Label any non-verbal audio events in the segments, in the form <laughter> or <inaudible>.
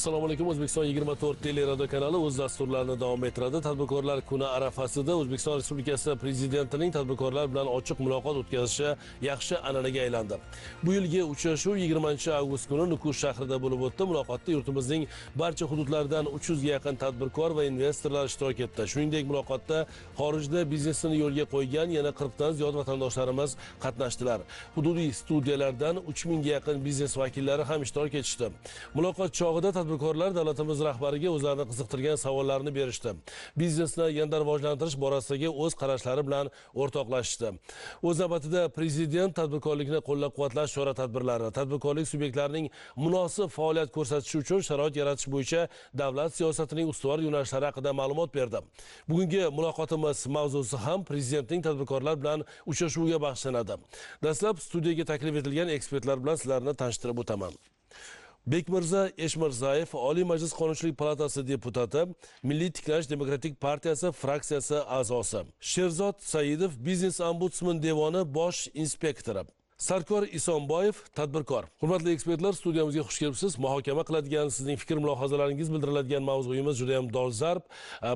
assalomu alaykum o'zbekiston yigirma to'rt radio kanali o'z dasturlarini davom ettiradi tadbirkorlar kuni arafasida o'zbekiston respublikasi prezidentining tadbirkorlar bilan ochiq muloqot o'tkazishi yaxshi an'anaga aylandi bu yilgi uchrashuv yigirmanchi avgust kuni nukus shahrida bo'lib o'tdi muloqotda yurtimizning barcha hududlaridan uch yuzga yaqin tadbirkor va investorlar ishtirok etdi shuningdek muloqotda xorijda biznesini yo'lga qo'ygan yana qirqdan ziyod vatandoshlarimiz qatnashdilar hududiy studiyalardan uch mingga yaqin biznes vakillari ham ishtirok etishdi muloqot chog'ida tadbirkorlar davlatimiz rahbariga o'zlarini qiziqtirgan savollarni berishdi biznesni yanada rivojlantirish borasidagi o'z qarashlari bilan o'rtoqlashishdi o'z navbatida prezident tadbirkorlikni qo'llab quvvatlash chora tadbirlari tadbirkorlik subyektlarining munosib faoliyat ko'rsatishi uchun sharoit yaratish bo'yicha davlat siyosatining ustuvor yo'nalishlari haqida ma'lumot berdi bugungi muloqotimiz mavzusi ham prezidentning tadbirkorlar bilan uchrashuviga bag'ishlanadi dastlab studiyaga taklif etilgan ekspertlar bilan sizlarni tanishtirib o'taman bekmirza eshmirzayev oliy majlis qonunchilik palatasi deputati milliy tiklanish demokratik partiyasi fraksiyasi a'zosi sherzod saidov biznes ombudsman devoni bosh inspektori sarkor isonboyev tadbirkor hurmatli ekspertlar studiyamizga xush kelibsiz muhokama qiladigan sizning fikr mulohazalaringiz bildiriladigan mavzuyimiz juda yam dolzarb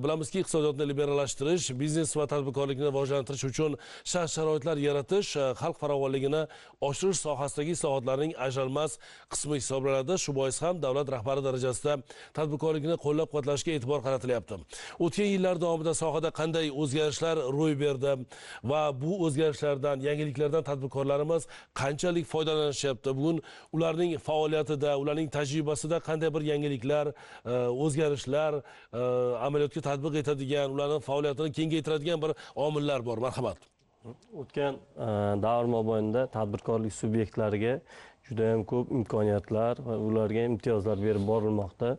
bilamizki iqtisodiyotni liberallashtirish biznes va tadbirkorlikni rivojlantirish uchun shart sharoitlar yaratish xalq farovonligini oshirish sohasidagi islohotlarning ajralmas qismi hisoblanadi shu bois ham davlat rahbari darajasida tadbirkorlikni qo'llab quvvatlashga e'tibor qaratilyapti o'tgan yillar davomida sohada qanday o'zgarishlar ro'y berdi va bu o'zgarishlardan yangiliklardan tadbirkorlarimiz qanchalik foydalanishyapti bugun ularning faoliyatida ularning tajribasida qanday bir yangiliklar e, o'zgarishlar e, amaliyotga tatbiq etadigan ularni faoliyatini kengaytiradigan bir omillar bor marhamat o'tgan e, davr mobaynida tadbirkorlik subyektlariga judayam ko'p imkoniyatlar va ularga imtiyozlar berib borilmoqda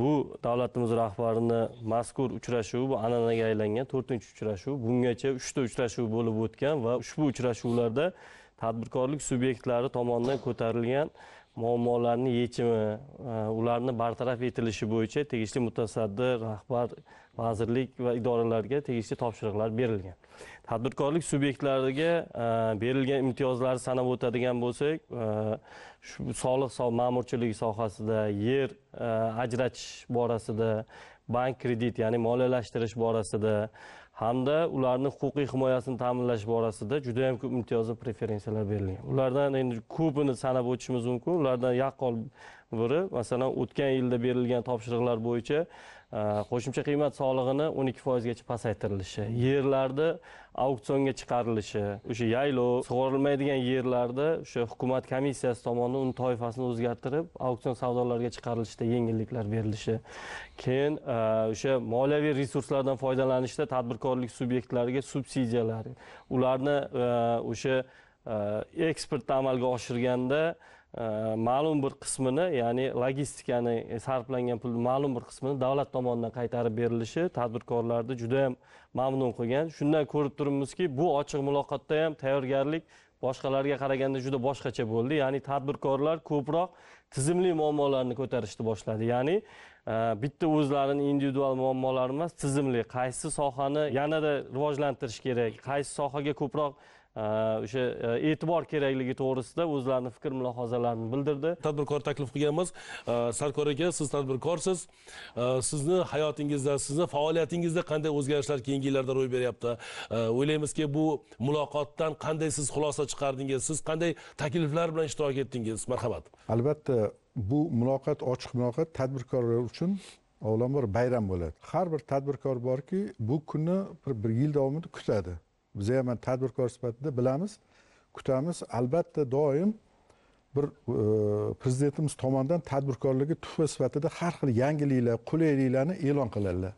bu davlatimiz rahbarini mazkur uchrashuv bu an'anaga aylangan to'rtinchi uchrashuv bungacha uchta uchrashuv bo'lib o'tgan va ushbu uchrashuvlarda tadbirkorlik subyektlari tomonidan ko'tarilgan muammolarni yechimi e, ularni bartaraf etilishi bo'yicha tegishli mutasaddi rahbar vazirlik va idoralarga tegishli topshiriqlar berilgan tadbirkorlik subyektlariga e, berilgan imtiyozlarni sanab o'tadigan bo'lsak e, shu soliq ma'murchiligi sohasida yer ajratish borasida bank kredit ya'ni moliyalashtirish borasida hamda ularni huquqiy himoyasini ta'minlash borasida juda yam ko'p imtiyozli preferensiyalar berilgan ulardan endi ko'pini sanab o'tishimiz mumkin ulardan yaqqol biri masalan o'tgan yilda berilgan topshiriqlar bo'yicha qo'shimcha qiymat solig'ini o'n ikki foizgacha pasaytirilishi yerlarni auksionga chiqarilishi o'sha yaylov sug'orilmaydigan yerlarda o'sha hukumat komissiyasi tomonidan uni toifasini o'zgartirib auksion savdolarga chiqarilishda yengilliklar berilishi keyin e, o'sha moliyaviy resurslardan foydalanishda tadbirkorlik subyektlariga subsidiyalar ularni e, o'sha e, eksportni amalga oshirganda Э, ma'lum bir qismini ya'ni logistikani sarflangan pulni ma'lum bir qismini davlat tomonidan qaytarib berilishi tadbirkorlarni juda yam mamnun qilgan shundan ko'rib turibmizki bu ochiq muloqotda ham tayyorgarlik boshqalarga qaraganda juda boshqacha bo'ldi ya'ni tadbirkorlar ko'proq tizimli muammolarni ko'tarishni boshladi ya'ni bitta o'zlarini individual muammolari emas tizimli qaysi sohani yanada rivojlantirish kerak qaysi sohaga ko'proq e, o'sha e, e'tibor kerakligi to'g'risida o'zlarini fikr mulohazalarini bildirdi tadbirkor taklif qilganmiz sarkor aka siz tadbirkorsiz sizni hayotingizda sizni faoliyatingizda qanday o'zgarishlar keyingi yillarda ro'y beryapti o'ylaymizki bu muloqotdan qanday siz xulosa chiqardingiz siz qanday takliflar bilan ishtirok etdingiz marhamat albatta bu muloqot ochiq muloqot tadbirkorlar uchun avvalambor bayram bo'ladi har bir tadbirkor borki bu kunni bir, bir yil davomida kutadi biza ham tadbirkor sifatida bilamiz kutamiz albatta doim bir e, prezidentimiz tomonidan tadbirkorlarga tuhfa sifatida har xil yangiliklar qulayliklarni e'lon qiladilar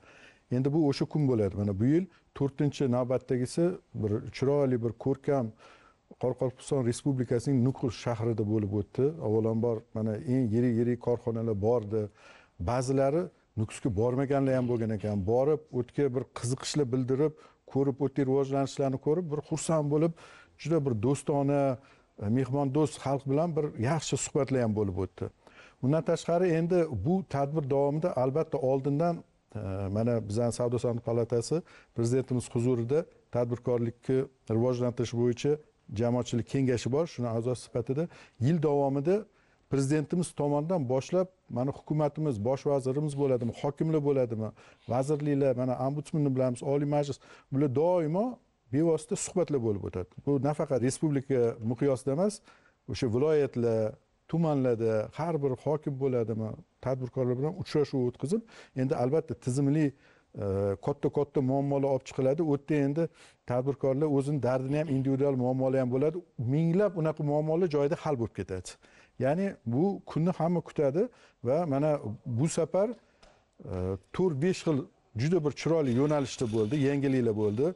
endi bu o'sha kun bo'ladi mana bu yil to'rtinchi navbatdagisi bir chiroyli bir ko'rkam qoraqalpog'iston respublikasining nukus shahrida bo'lib o'tdi avvalambor mana eng yirik yirik korxonalar bordi ba'zilari nukusga bormaganlar ham bo'lgan ekan borib u yerga bir qiziqishlar bildirib ko'rib u rivojlanishlarni ko'rib bir xursand bo'lib juda bir do'stona e, mehmondo'st xalq bilan bir yaxshi suhbatlar ham bo'lib o'tdi undan tashqari endi bu tadbir davomida albatta oldindan e, mana bizani savdo sanoat palatasi prezidentimiz huzurida tadbirkorlikni rivojlantirish bo'yicha jamoatchilik kengashi bor shuni a'zosi sifatida yil davomida prezidentimiz tomonidan boshlab mana hukumatimiz bosh vazirimiz bo'ladimi hokimlar bo'ladimi vazirliklar mana ombudsmanni bilamiz oliy majlis bular doimo bevosita suhbatlar bo'lib o'tadi bu nafaqat respublika miqyosida emas o'sha viloyatlar tumanlarda har bir hokim bo'ladimi tadbirkorlar bilan uchrashuv o'tkazib endi albatta tizimli katta katta muammolar olib chiqiladi u yerda endi tadbirkorlar o'zini dardini ham individual muammolar ham bo'ladi minglab unaqa muammolar joyida hal bo'lib ketadi ya'ni bu kunni hamma kutadi va mana bu safar e, to'rt besh xil juda bir chiroyli yo'nalishda bo'ldi yangiliklar bo'ldi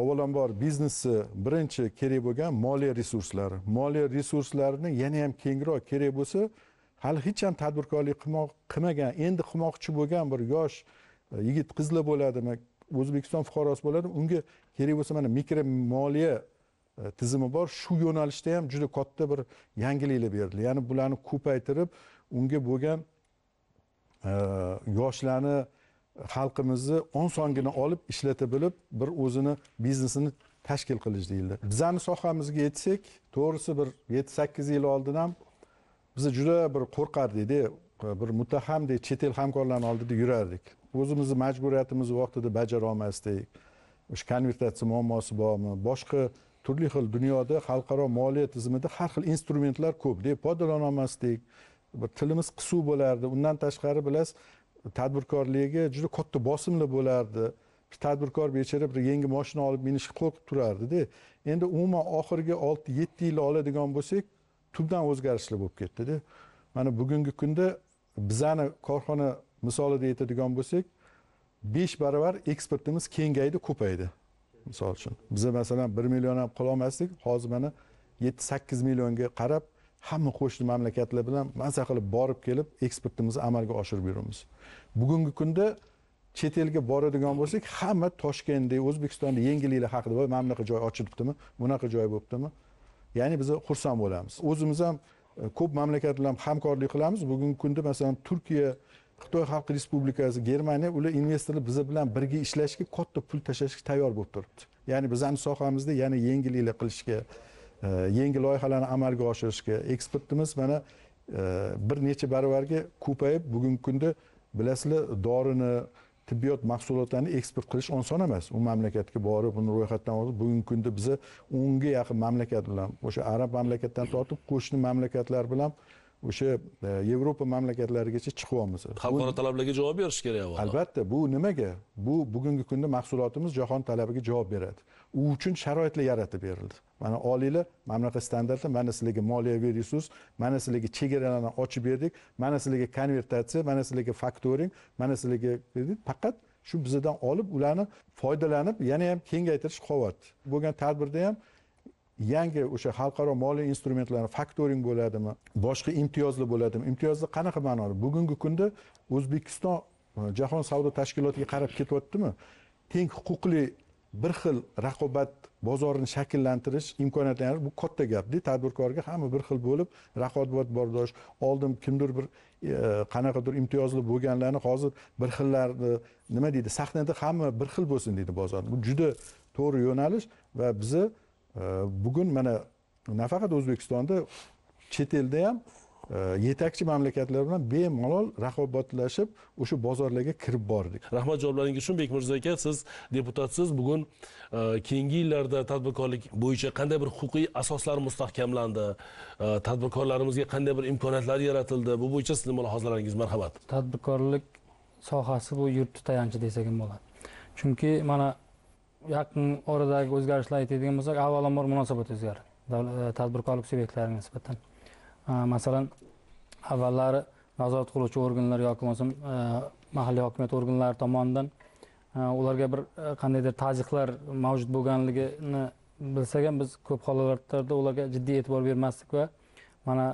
avvalambor biznesni birinchi kerak bo'lgan moliya resurslari moliya resurslarini yana ham kengroq kerak bo'lsa hali hech ham tadbirkorlik qilmoq qilmagan endi qilmoqchi bo'lgan bir yosh yigit qizlar bo'ladimi o'zbekiston fuqarosi bo'ladimi unga kerak bo'lsa mana mikro moliya e, tizimi bor shu yo'nalishda ham juda katta bir yangiliklar berdilar ya'ni bularni ko'paytirib unga bo'lgan e, yoshlarni xalqimizni songina olib ishlata bilib bir o'zini biznesini tashkil qilish deyildi bizani sohamizga yetsak to'g'risi bir yetti sakkiz yil oldin ham biz juda bir qo'rqardikda e, bir muttahamdek chet el hamkorlarni oldida yurardik o'zimizni majburiyatimizni vaqtida bajara olmasdik o'sha konvertatsiya muammosi bormi boshqa turli xil dunyoda xalqaro moliya tizimida har xil instrumentlar ko'p deb foydalana olmasdik tilimiz qisuv bo'lardi undan tashqari bilasiz tadbirkorlikka juda katta bosimlar bo'lardi tadbirkor bechora bir yangi moshina olib minishga qo'rqib turardida endi umuman oxirgi olti yetti yil oladigan bo'lsak tubdan o'zgarishlar bo'lib ketdida mana bugungi kunda bizani korxona misolida aytadigan bo'lsak besh baravar eksportimiz kengaydi ko'paydi misol uchun biz masalan bir million ham qilolmasdik hozir mana yetti sakkiz millionga qarab hamma qo'shni mamlakatlar bilan maza qilib borib kelib eksportimizni amalga oshirib yuramiz bugungi kunda chet elga boradigan bo'lsak hamma toshkentda o'zbekistonda yengilliklar haqida voy mana bunaqa joy ochilibdimi bunaqa joy bo'libdimi ya'ni biz xursand bo'lamiz o'zimiz ham e, ko'p mamlakat bilan hamkorlik qilamiz bugungi kunda masalan turkiya xitoy xalq respublikasi germaniya ular investorlar biz bilan birga ishlashga katta pul tashlashga tayyor bo'lib turibdi ya'ni bizani sohamizda yana yengilliklar qilishga e, yangi loyihalarni amalga oshirishga eksportimiz mana e, bir necha baravarga ko'payib bugungi kunda bilasizlar dorini tibbiyot mahsulotlarini eksport qilish oson emas u mamlakatga borib uni ro'yxatdan o'tib bugungi kunda biza o'nga yaqin mamlakat bilan o'sha arab mamlakatdan tortib qo'shni mamlakatlar bilan o'sha e, yevropa mamlakatlarigacha chiqyapmiz xalqaro talablarga javob berish kerak avvalo albatta bu nimaga bu bugungi kunda mahsulotimiz jahon talabiga javob beradi u uchun sharoitlar yaratib berildi mana olinglar mana bunaqa standartda mana sizlarga moliyaviy resurs mana sizlarga chegaralarni ochib berdik mana sizlarga konvertatsiya mana sizlarga faktoring mana sizlarga kredit faqat shu bizadan olib ularni foydalanib yana ham kengaytirish qolyapti bo'lgan tadbirda ham yangi o'sha xalqaro moliya instrumentlari faktoring bo'ladimi boshqa imtiyozli bo'ladimi imtiyozli qanaqa ma'noda bugungi kunda o'zbekiston e, jahon savdo tashkilotiga qarab ketyaptimi teng huquqli bir xil raqobat bozorini shakllantirish imkoniyatlari bu katta gapda tadbirkorga hamma bir xil bo'lib raqobatbardosh oldin kimdir bir e, qanaqadir imtiyozli bo'lganlarni hozir bir xillarni nima deydi sahnada hamma bir xil bo'lsin deydi bozor bu juda to'g'ri yo'nalish va bizni bugun mana nafaqat o'zbekistonda chet elda ham e, yetakchi mamlakatlar bilan bemalol raqobatlashib o'sha bozorlarga kirib bordik rahmat javoblaringiz uchun bek aka siz deputatsiz bugun e, keyingi yillarda tadbirkorlik bo'yicha qanday bir huquqiy asoslar mustahkamlandi e, tadbirkorlarimizga qanday bir imkoniyatlar yaratildi bu bo'yicha sizni mulohazalaringiz marhamat tadbirkorlik sohasi bu yurtni tayanchi desak ham bo'ladi chunki mana yaqin oradagi o'zgarishlar aytadigan bo'lsak avvalambor munosabat o'zgardi e, tadbirkorlik subyektlariga nisbatan e, masalan avvallari nazorat qiluvchi organlar yoki bo'lmasam e, mahalliy hokimiyat organlari tomonidan ularga bir qandaydir taziqlar mavjud bo'lganligini bilsak ham biz ko'p holatlarda ularga jiddiy e'tibor bermasdik va mana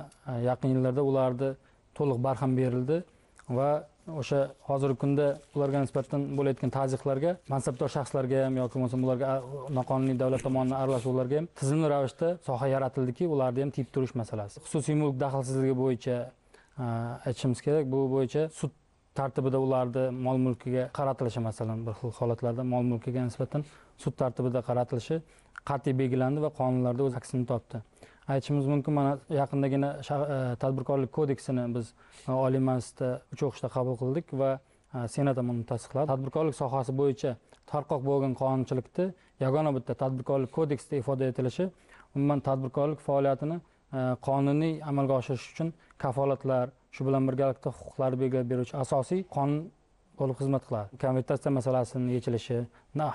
yaqin yillarda ularni to'liq barham berildi va o'sha hozirgi kunda ularga nisbatan bo'layotgan tazyiqlarga mansabdor shaxslarga ham yoki bo'lmasam ularga noqonuniy davlat tomonidan aralashuvlarga ham tizimli ravishda soha yaratildiki ularni ham tiyib turish masalasi xususiy mulk daxlsizligi bo'yicha aytishimiz kerak bu bo'yicha sud tartibida ularni mol mulkiga qaratilishi masalan bir xil holatlarda mol mulkiga nisbatan sud tartibida qaratilishi qat'iy belgilandi va qonunlarda o'z aksini topdi aytishimiz mumkin mana yaqindagina e, tadbirkorlik kodeksini biz e, oliy majlisda uch o'qishda qabul qildik va e, senat ham uni tasdiqladi tadbirkorlik sohasi bo'yicha tarqoq bo'lgan qonunchilikni yagona bitta tadbirkorlik kodeksida ifoda etilishi umuman tadbirkorlik faoliyatini qonuniy amalga oshirish uchun kafolatlar shu bilan birgalikda huquqlar belgilab beruvchi asosiy qonun bo'lib xizmat qiladi konvertatsiya masalasini yechilishi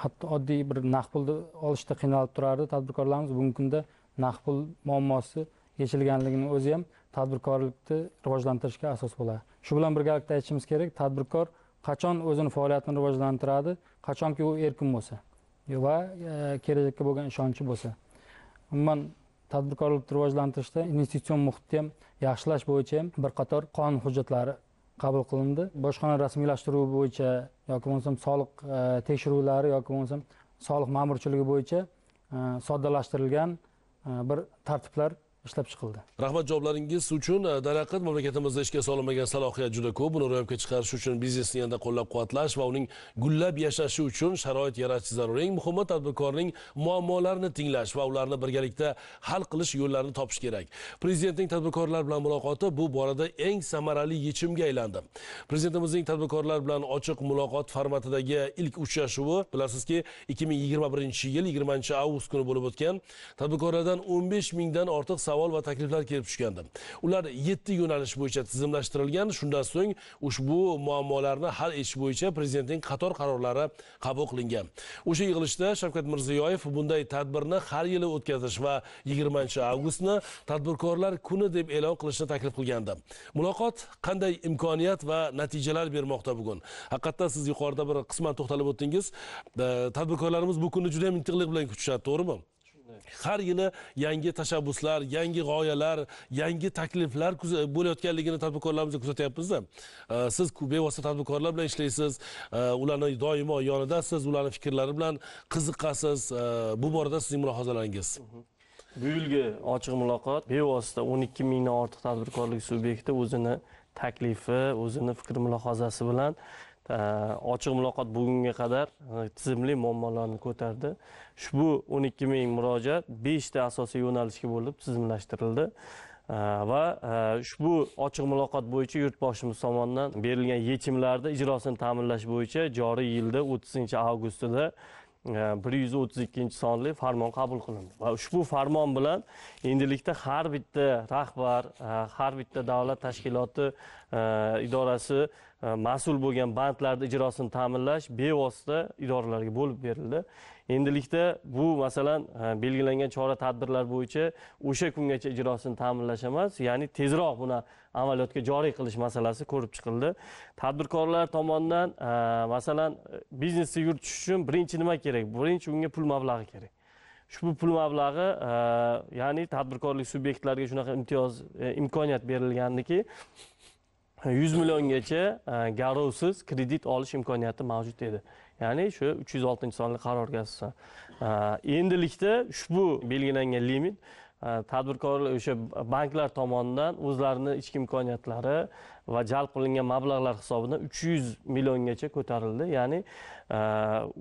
hatto oddiy bir naqd pulni olishda qiynalib turardi tadbirkorlarimiz bugungi kunda naqd pul muammosi yechilganligini o'zi ham tadbirkorlikni rivojlantirishga asos bo'ladi shu bilan birgalikda aytishimiz kerak tadbirkor qachon o'zini faoliyatini rivojlantiradi qachonki u erkin bo'lsa va e, kelajakka bo'lgan ishonchi bo'lsa umuman tadbirkorlikni rivojlantirishda investitsion muhitni ham yaxshilash bo'yicha ham bir qator qonun hujjatlari qabul qilindi bojxona rasmiylashtiruvi bo'yicha yoki bo'lmasam soliq e, tekshiruvlari yoki bo'lmasam soliq ma'murchiligi bo'yicha e, soddalashtirilgan bir tartiblar ishlab chiqildi rahmat javoblaringiz uchun e, darhaqiqat mamlakatimizda ishga solinmagan salohiyat juda ko'p buni ro'yobga chiqarish uchun biznesni yanada qo'llab quvvatlash va uning gullab yashashi uchun sharoit yaratish zarur eng muhimi tadbirkorning muammolarini tinglash va ularni birgalikda hal qilish yo'llarini topish kerak prezidentning tadbirkorlar bilan muloqoti bu borada eng samarali yechimga aylandi prezidentimizning tadbirkorlar bilan ochiq muloqot formatidagi ilk uchrashuvi bilasizki ikki ming yigirma birinchi yil yigirmanchi avgust kuni bo'lib o'tgan tadbirkorlardan o'n besh mingdan ortiq savol va takliflar kelib tushgandi ular yetti yo'nalish bo'yicha tizimlashtirilgan shundan so'ng ushbu muammolarni hal etish bo'yicha prezidentning qator qarorlari qabul qilingan o'sha yig'ilishda shavkat mirziyoyev bunday tadbirni har yili o'tkazish va yigirmanchi avgustni tadbirkorlar kuni deb e'lon qilishni taklif qilgandi muloqot qanday imkoniyat va natijalar bermoqda bugun haqiqatdan siz yuqorida bir qisman to'xtalib o'tdingiz tadbirkorlarimiz bu kunni juda ham intiqlik bilan kutishadi to'g'rimi har yili yangi tashabbuslar yangi g'oyalar yangi takliflar bo'layotganligini tadbirkorlarimizda kuzatyapmizda siz bevosita tadbirkorlar bilan ishlaysiz ularni doimo yonidasiz ularni fikrlari bilan qiziqasiz bu borada sizning mulohazalaringiz bu yilgi ochiq muloqot bevosita o'n ikki mingdan ortiq tadbirkorlik subyekti o'zini taklifi o'zini fikr mulohazasi bilan ochiq muloqot bugunga qadar e, tizimli muammolarni ko'tardi ushbu o'n ikki ming murojaat beshta asosiy yo'nalishga bo'lib tizimlashtirildi va e, ushbu ochiq muloqot bo'yicha yurtboshimiz tomonidan berilgan yechimlarni ijrosini ta'minlash bo'yicha joriy yilda o'ttizinchi avgustida e, bir yuz o'ttiz ikkinchi sonli farmon qabul qilindi va ushbu farmon bilan endilikda har bitta rahbar har bitta davlat tashkiloti Э, idorasi э, mas'ul bo'lgan bandlarni ijrosini ta'minlash bevosita idoralarga bo'lib berildi endilikda bu masalan e, belgilangan chora tadbirlar bo'yicha o'sha kungacha ijrosini ta'minlash emas ya'ni tezroq buni amaliyotga joriy qilish masalasi ko'rib chiqildi tadbirkorlar tomonidan e, masalan biznesni yuritish uchun birinchi nima kerak birinchi unga pul mablag'i kerak ushbu pul mablag'i e, ya'ni tadbirkorlik subyektlariga shunaqa imtiyoz imkoniyat berilgandiki yuz milliongacha e, garovsiz kredit olish imkoniyati mavjud edi ya'ni shu uch yuz oltinchi sonli qarorga asosan e, endilikda ushbu belgilangan limit e, tadbirkorlar o'sha banklar tomonidan o'zlarini ichki imkoniyatlari va jalb qilingan mablag'lar hisobidan uch yuz milliongacha ko'tarildi ya'ni e,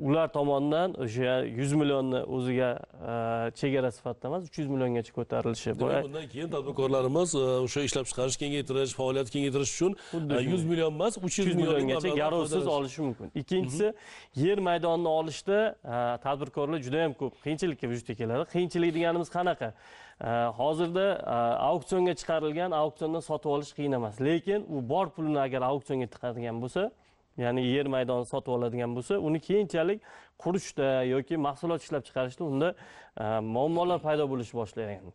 ular tomonidan o'sha yuz millionni o'ziga e, chegara sifatida emas uch yuz milliongacha ko'tarilishi demak bundan keyin tadbirkorlarimiz e, o'sha ishlab chiqarish kengaytirish faoliyat kengaytirish uchun yuz million emas uch yuz milliongacha garovsiz olishi mumkin ikkinchisi yer maydonini olishda tadbirkorlar juda yam ko'p qiyinchilikka vujudga keladi qiyinchilik deganimiz qanaqa hozirda e, auksionga chiqarilgan auksiondan sotib olish qiyin emas lekin u bor pulini agar auksionga tiqadigan bo'lsa ya'ni yer maydonini sotib oladigan bo'lsa uni keyinchalik qurishda yoki mahsulot ishlab chiqarishda unda e, muammolar paydo bo'lishi boshlagan e,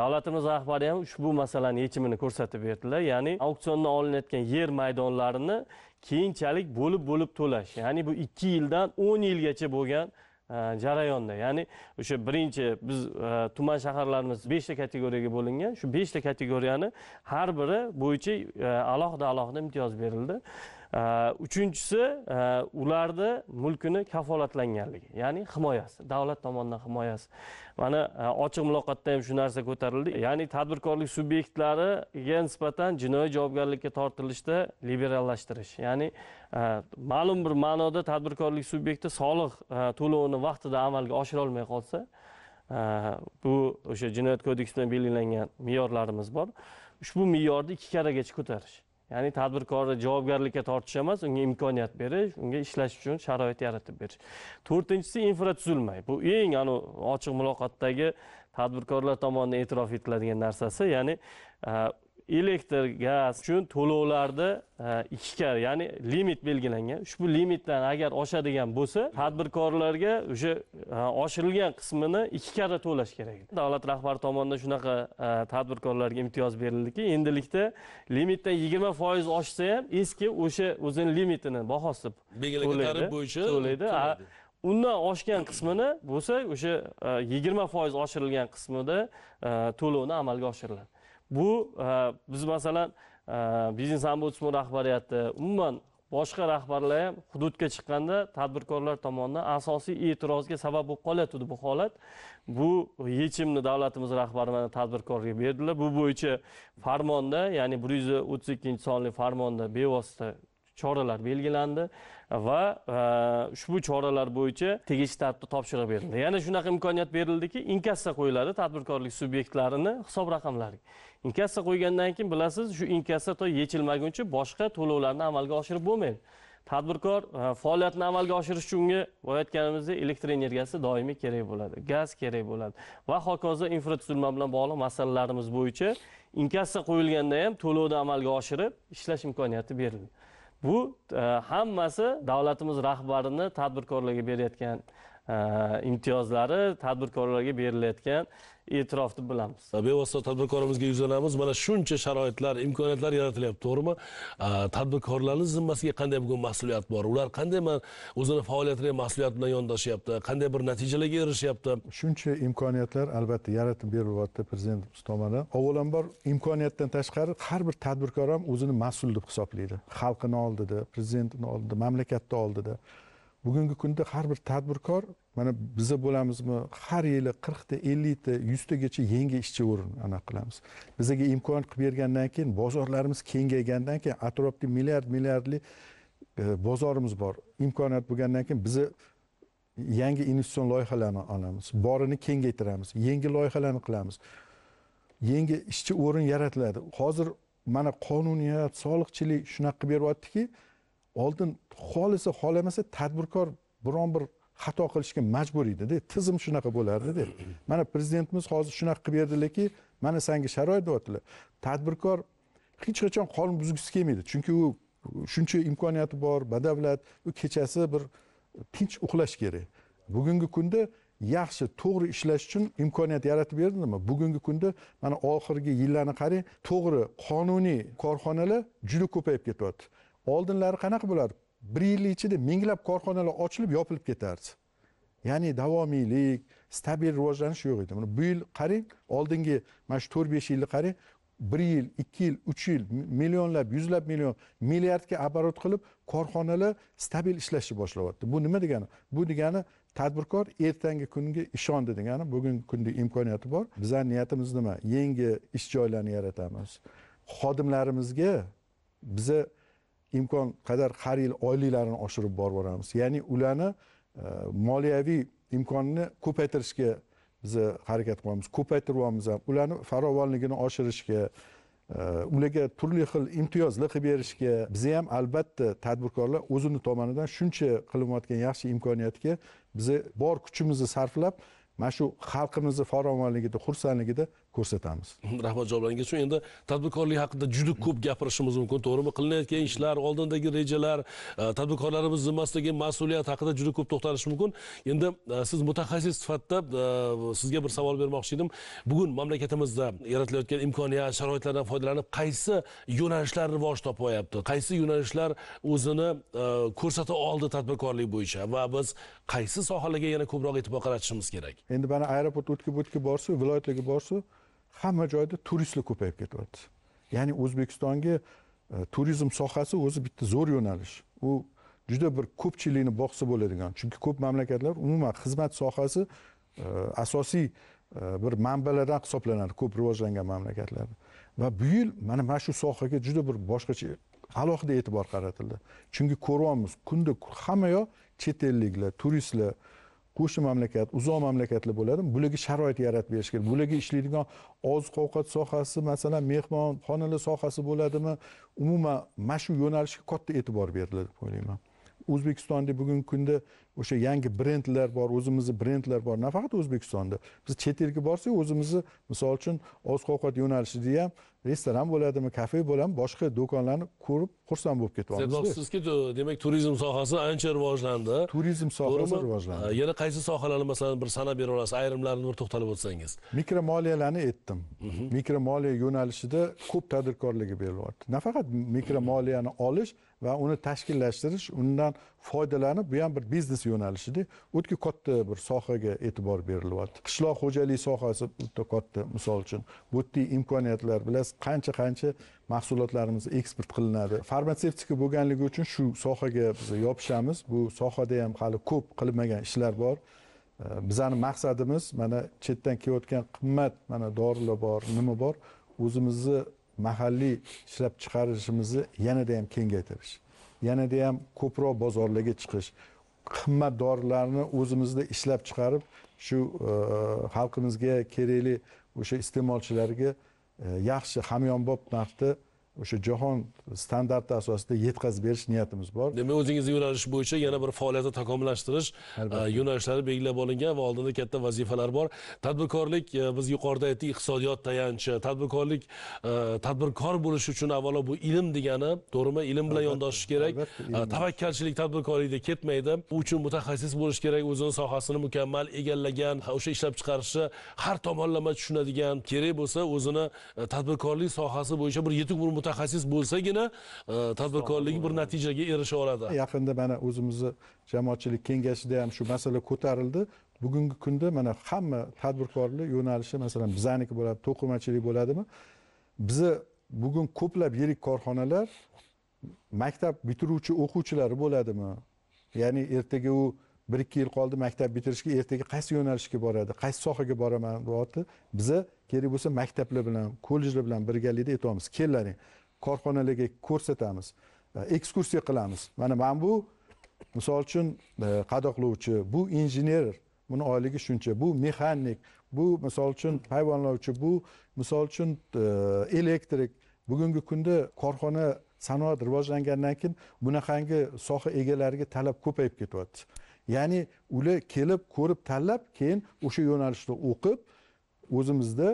davlatimiz rahbari ham ushbu masalani yechimini ko'rsatib berdilar ya'ni auksiondan olinayotgan yer maydonlarini keyinchalik bo'lib bo'lib to'lash ya'ni bu ikki yildan o'n yilgacha bo'lgan jarayonda ya'ni o'sha birinchi biz e, tuman shaharlarimiz beshta kategoriyaga bo'lingan shu beshta kategoriyani har biri bo'yicha e, alohida alohida imtiyoz berildi uchinchisi e, ularni mulkini kafolatlanganligi ya'ni himoyasi davlat tomonidan himoyasi mana e, ochiq muloqotda ham shu narsa ko'tarildi ya'ni tadbirkorlik subyektlariga nisbatan jinoiy javobgarlikka tortilishda liberallashtirish ya'ni e, ma'lum bir ma'noda tadbirkorlik subyekti soliq to'lovini vaqtida amalga oshirolmay qolsa bu o'sha jinoyat kodeksida belgilangan me'yorlarimiz bor ushbu me'yorni ikki karagacha ko'tarish ya'ni tadbirkorni javobgarlikka tortish emas unga imkoniyat berish unga ishlash uchun sharoit yaratib berish to'rtinchisi infratuzilma bu eng an ochiq muloqotdagi tadbirkorlar tomonidan e'tirof etiladigan narsasi ya'ni e, elektr gaz uchun to'lovlarni e, ikki karra ya'ni limit belgilangan ushbu limitdan agar oshadigan bo'lsa tadbirkorlarga o'sha e, oshirilgan qismini ikki karra to'lash kerak davlat rahbari tomonidan shunaqa e, tadbirkorlarga imtiyoz berildiki endilikda limitdan yigirma foiz oshsa ham eski o'sha o'zini limitini bahosi belgilangan tarif bo'yicha to'laydi undan oshgan qismini bo'lsa o'sha yigirma foiz oshirilgan qismida to'lovni amalga oshiriladi bu e, biz masalan e, biznes ombudsman rahbariyati umuman boshqa rahbarlar ham hududga chiqqanda tadbirkorlar tomonidan asosiy e'tirozga sabab bo'lib qolyotgandi bu holat bu yechimni davlatimiz rahbari mana tadbirkorga berdilar bu bo'yicha farmonda ya'ni bir yuz o'ttiz ikkinchi sonli farmonda bevosita choralar belgilandi va e, ushbu choralar bo'yicha tegishli tartibda topshiriq berildi yana shunaqa imkoniyat berildiki inkassa qo'yiladi tadbirkorlik subyektlarini hisob raqamlariga inkassa qo'ygandan keyin bilasiz shu inkassa to yechilmaguncha boshqa to'lovlarni amalga oshirib bo'lmaydi tadbirkor e, faoliyatini amalga oshirish uchun unga aytganimizdek elektr energiyasi doimiy kerak bo'ladi gaz kerak bo'ladi va hokazo infratuzilma bilan bog'liq masalalarimiz bo'yicha inkassa qo'yilganda ham to'lovni amalga oshirib ishlash imkoniyati berildi bu e, hammasi davlatimiz rahbarini tadbirkorlarga berayotgan Э, imtiyozlari tadbirkorlarga berilayotgan e'tirof deb bilamiz bevosita tadbirkorimizga yuzlanamiz mana shuncha sharoitlar imkoniyatlar yaratilyapti to'g'rimi э, tadbirkorlarni zimmasiga qanday bugun mas'uliyat bor ular qanday o'zini faoliyatiga mas'uliyat bilan yondashyapti qanday bir natijalarga erishyapti shuncha imkoniyatlar albatta yaratib berilyapti prezidentimiz tomonidan avvalambor imkoniyatdan tashqari har bir tadbirkor ham o'zini mas'ul deb hisoblaydi xalqini oldida prezidentini oldida mamlakatni oldida bugungi kunda har bir tadbirkor mana biza bo'lamizmi har yili qirqta ellikta yuztagacha yangi ishchi o'rin anaqa qilamiz bizaga imkon qilib bergandan keyin bozorlarimiz kengaygandan keyin atrofda milliard milliardli e, bozorimiz bor imkoniyat bo'lgandan keyin biza yangi investitsion loyihalarni olamiz borini kengaytiramiz yangi loyihalarni qilamiz yangi ishchi o'rin yaratiladi hozir mana qonuniyat soliqchilik shunaqa qilib beryaptiki oldin xohlasa xohlamasa tadbirkor biron bir xato qilishga majbur edida tizim shunaqa bo'lardida mana prezidentimiz hozir shunaqa qilib berdilarki mana sanga sharoit deyaptilar tadbirkor hech qachon qonun buzgisi kelmaydi chunki u shuncha imkoniyati bor badavlat u kechasi bir tinch uxlash kerak bugungi kunda yaxshi to'g'ri ishlash uchun imkoniyat yaratib berdimi bugungi kunda mana oxirgi yillarni qarang to'g'ri qonuniy korxonalar juda ko'payib ketyapti oldinlari qanaqa bo'lardi bir yil ichida minglab korxonalar ochilib yopilib ketardi ya'ni davomiylik stabil rivojlanish yo'q edi bu yil qarang oldingi mana shu to'rt besh yilni qarang bir yil ikki yil uch yil millionlab yuzlab million milliardga оборот qilib korxonalar stabil ishlashni boshlayapti bu nima degani bu degani tadbirkor ertangi kunga ishondi degani bugungi kunda imkoniyati bor bizani niyatimiz nima yangi ish joylarini yaratamiz xodimlarimizga biza imkon qadar har yil oyliklarini oshirib borib boramiz ya'ni ularni e, moliyaviy imkonini ko'paytirishga biz harakat qilyapmiz ko'paytiryapmiz ham ularni farovonligini oshirishga e, ularga turli xil imtiyozlar qilib berishga biza ham albatta tadbirkorlar o'zini tomonidan shuncha qilinayotgan yaxshi imkoniyatga biza bor kuchimizni sarflab mana shu xalqimizni farovonligida xursandligida ko'rsatamiz rahmat javoblaringiz uchun endi tadbirkorlik haqida juda ko'p gapirishimiz mumkin to'g'rimi qilinayotgan ishlar oldindagi rejalar e, tadbirkorlarimiz zimmasidagi mas'uliyat haqida juda ko'p to'xtalish mumkin endi e, siz mutaxassis sifatida e, sizga bir savol bermoqchi edim bugun mamlakatimizda yaratilayotgan imkoniyat sharoitlardan foydalanib qaysi yo'nalishlar rivoj topyapti qaysi yo'nalishlar o'zini ko'rsata oldi tadbirkorlik bo'yicha va biz qaysi sohalarga yana ko'proq e'tibor qaratishimiz kerak endi mana aeroport o'tki o'tkib borsa viloyatlarga borsa hamma joyda turistlar ko'payib ketyapti ya'ni o'zbekistonga e, turizm sohasi o'zi bitta zo'r yo'nalish u juda bir ko'pchilikni boqsa bo'ladigan chunki ko'p mamlakatlar umuman xizmat sohasi e, asosiy e, bir manbalardan hisoblanadi ko'p rivojlangan mamlakatlarda va bu yil mana mana shu sohaga juda bir boshqacha alohida e'tibor qaratildi chunki ko'ryapmiz kunda hamma yoq chet elliklar turistlar qo'shni mamlakat uzoq mamlakatlar bo'ladimi bularga sharoit yaratib berish kerak bularga ishlaydigan oziq ovqat sohasi masalan mehmonxonalar sohasi bo'ladimi umuman mana shu yo'nalishga katta e'tibor beriladi deb o'ylayman o'zbekistonda bugungi kunda o'sha yangi brendlar bor o'zimizni brendlar bor nafaqat o'zbekistonda biz chet elga borsak o'zimizni misol uchun oziq ovqat yo'nalishida ham restoran bo'ladimi kafe bo'ladimi boshqa do'konlarni ko'rib xursand bo'lib ketyapmiz aytmoqchisizki demak turizm sohasi ancha rivojlandi turizm sohasi rivojlandi yana qaysi sohalarni masalan bir sanab bera olasiz ayrimlarini bir to'xtalib o'tsangiz mikro moliyalarni aytdim mhm. mikro moliya yo'nalishida ko'p tadbirkorlarga berilyapti nafaqat mikro moliyani olish va uni tashkillashtirish undan foydalanib bu ham bir biznes yo'nalishida o'tki katta bir sohaga e'tibor berilyapti qishloq xo'jalik sohasi bitta katta misol uchun bu yerdagi imkoniyatlar bilasiz qancha qancha mahsulotlarimiz eksport qilinadi farmatsevtika bo'lganligi uchun shu sohaga biz yopishamiz bu sohada ham hali ko'p qilinmagan ishlar bor bizani maqsadimiz mana chetdan kelayotgan qimmat mana dorilar bor nima bor o'zimizni mahalliy ishlab chiqarishimizni yanada ham kengaytirish yanada ham ko'proq bozorlarga chiqish qimmat dorilarni o'zimizda ishlab chiqarib shu e, xalqimizga kerakli o'sha iste'molchilarga e, yaxshi hamyonbop narxda o'sha jahon standart asosida yetkazib berish niyatimiz bor demak o'zingizni yo'nalish bo'yicha yana bir faoliyatni takomillashtirish e, yo'nalishlari belgilab olingan va oldinda katta vazifalar bor tadbirkorlik e, biz yuqorida aytdik iqtisodiyot tayanchi tadbirkorlik e, tadbirkor bo'lish uchun avvalo bu ilm degani to'g'rimi ilm bilan yondoshish kerak tavakkalchilik tadbirkorlikda ketmaydi u uchun mutaxassis bo'lish kerak o'zini sohasini mukammal egallagan o'sha ishlab chiqarishni har tomonlama tushunadigan kerak bo'lsa o'zini tadbirkorlik sohasi bo'yicha bir yetuk bir mutaxassis bo'lsagina faqatgina e, tadbirkorlik bir natijaga erisha oladi yaqinda mana o'zimizni jamoatchilik kengashida ham shu masala ko'tarildi bugungi kunda mana hamma tadbirkorlik yo'nalishi masalan bizaniki bo'ladi to'qimachilik bo'ladimi bizni bugun ko'plab yirik korxonalar maktab bitiruvchi o'quvchilari bo'ladimi ya'ni ertaga u bir ikki yil qoldi maktab bitirishga ertaga qaysi yo'nalishga boradi qaysi sohaga boraman deyapti biza kerak bo'lsa maktablar bilan kollejlar bilan birgalikda aytyapmiz kelaring korxonalarga ko'rsatamiz e, ekskursiya qilamiz mana mana bu misol uchun e, qadoqlovchi bu injener buni oyligi shuncha bu mexanik bu misol uchun hayvonlovchi bu misol uchun e, elektrik bugungi kunda korxona sanoat rivojlangandan keyin bunaqangi soha egalariga talab ko'payib ketyapti ya'ni ular kelib ko'rib tanlab keyin o'sha yo'nalishda o'qib o'zimizda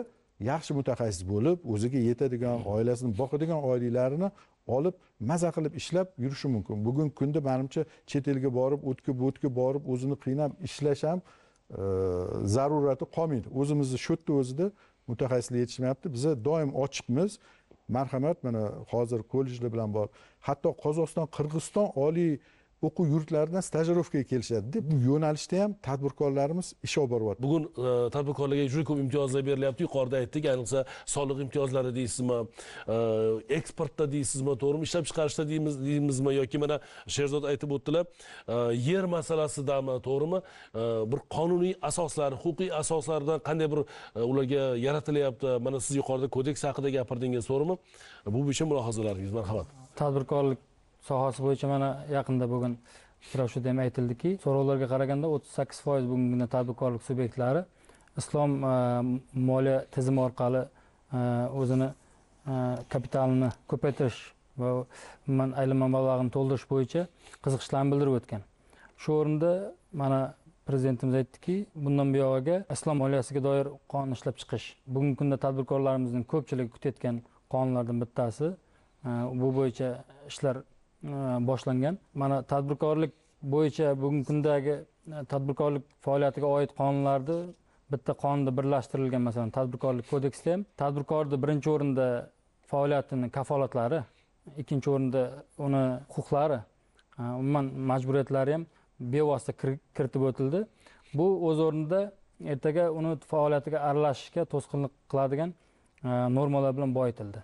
yaxshi mutaxassis bo'lib o'ziga yetadigan hmm. oilasini boqadigan oyliklarini olib maza qilib ishlab yurishi mumkin bugungi kunda manimcha chet elga borib o'tki bo'tki borib o'zini qiynab ishlash ham e, zarurati qolmaydi o'zimizni shu yerni o'zida mutaxassislar yetishmayapti biza doim ochiqmiz marhamat mana hozir kollejlar bilan borib hatto qozog'iston qirg'iziston oliy o'quv yurtlaridan stajirovkaga kelishadi deb bu yo'nalishda ham tadbirkorlarimiz ish olib boryapti bugun e, tadbirkorlarga juda ko'p imtiyozlar berilyapti yuqorida aytdik ayniqsa soliq imtiyozlari deysizmi e, eksportda deysizmi to'g'rimi ishlab chiqarishda deymizmi yoki mana sherzod aytib o'tdilar e, yer masalasidami to'g'rimi bir qonuniy asoslar huquqiy asoslardan qanday bir ularga yaratilyapti mana siz yuqorida kodeks haqida gapirdingiz to'g'rimi bu bo'yicha mulohazalaringiz marhamat tadbirkorlik sohasi bo'yicha mana yaqinda bo'lgan uchrashuvda ham aytildiki so'rovlarga qaraganda o'ttiz sakkiz foiz bugungi kunda tadbirkorlik subyektlari islom e, moliya tizimi orqali e, o'zini e, kapitalini ko'paytirish va aylanma mablag'ini to'ldirish bo'yicha qiziqishlarini bildirib o'tgan shu o'rinda mana prezidentimiz aytdiki bundan buyog'iga islom moliyasiga doir qonun ishlab chiqish bugungi kunda tadbirkorlarimizning ko'pchiligi kutayotgan qonunlardan bittasi bu bo'yicha ishlar Э, boshlangan mana tadbirkorlik bo'yicha bugungi kundagi e, tadbirkorlik faoliyatiga oid qonunlarni bitta qonunda birlashtirilgan masalan tadbirkorlik kodeksida ham tadbirkorni birinchi o'rinda faoliyatini kafolatlari ikkinchi o'rinda uni huquqlari e, umuman majburiyatlari ham bevosita kiritib o'tildi bu o'z o'rnida ertaga uni faoliyatiga aralashishga to'sqinlik qiladigan e, normalar bilan boyitildi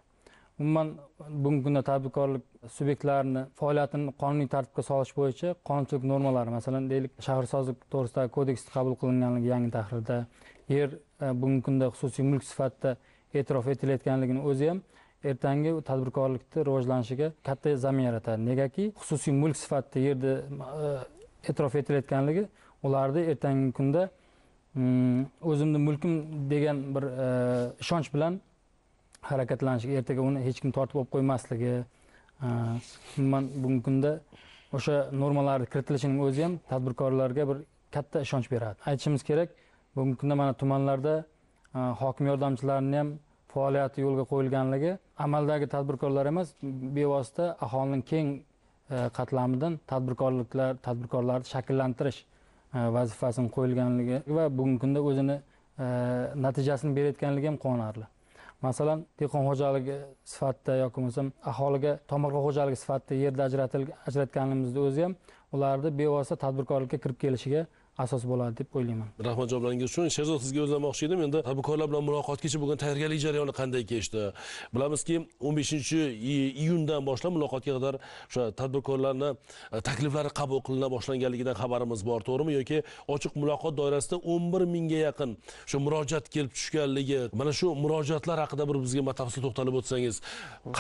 umuman bugungi kunda tadbirkorlik subyektlarini faoliyatini qonuniy tartibga solish bo'yicha qonunchilik normalari masalan deylik shaharsozlik to'g'risidagi kodeks qabul qilinganligi yangi tahrirda yer e, bugungi kunda xususiy mulk sifatida e'tirof etilayotganligini o'zi ham ertangi tadbirkorlikni rivojlanishiga katta zamin yaratadi negaki xususiy mulk sifatida yerni e, e'tirof etilayotganligi ularni ertangi kunda mm, o'zimni mulkim degan bir e, ishonch bilan harakatlanishga ertaga uni hech kim tortib olib qo'ymasligi umuman bugungi kunda o'sha normalarni kiritilishining o'zi ham tadbirkorlarga bir katta ishonch beradi aytishimiz kerak bugungi kunda mana tumanlarda hokim yordamchilarini ham faoliyati yo'lga qo'yilganligi amaldagi tadbirkorlar emas bevosita aholining keng e, qatlamidan tadbirkorliklar tadbirkorlarni shakllantirish e, vazifasini qo'yilganligi va bugungi kunda o'zini e, natijasini berayotganligi ham quvonarli masalan dehqon xo'jaligi sifatida yoki bo'lmasam aholiga tomorqa xo'jaligi sifatida yerni ajratilgan ajratganimizni o'zi ham ularni bevosita tadbirkorlikka kirib kelishiga asos bo'ladi deb o'ylayman rahmat javoblaringiz uchun sherzod sizga o'zlamoqchi edim endi tadbirkorlar bilan muloqotgacha bo'lgan tayyorgarlik jarayoni qanday kechdi bilamizki o'n beshinchi iyundan boshlab muloqotga qadar o'sha tadbirkorlarni e, takliflari qabul qilina boshlanganligidan xabarimiz bor to'g'rimi yoki ochiq muloqot doirasida o'n bir mingga yaqin shu murojaat kelib tushganligi mana shu murojaatlar haqida bir bizga batafsil to'xtalib o'tsangiz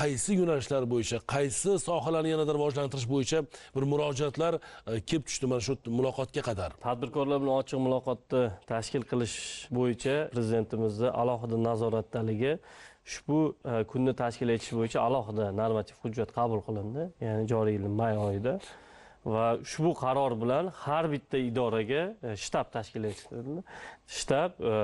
qaysi yo'nalishlar bo'yicha qaysi sohalarni yanada rivojlantirish bo'yicha bir murojaatlar e, kelib tushdi mana shu muloqotga qadar tadbirkorlar bilan ochiq muloqotni tashkil qilish bo'yicha prezidentimizni alohida nazoratdaligi ushbu e, kunni tashkil etish bo'yicha alohida normativ hujjat qabul qilindi ya'ni joriy yilning may oyida va ushbu qaror bilan har bitta idoraga e, shtab tashkil etildi shtab e,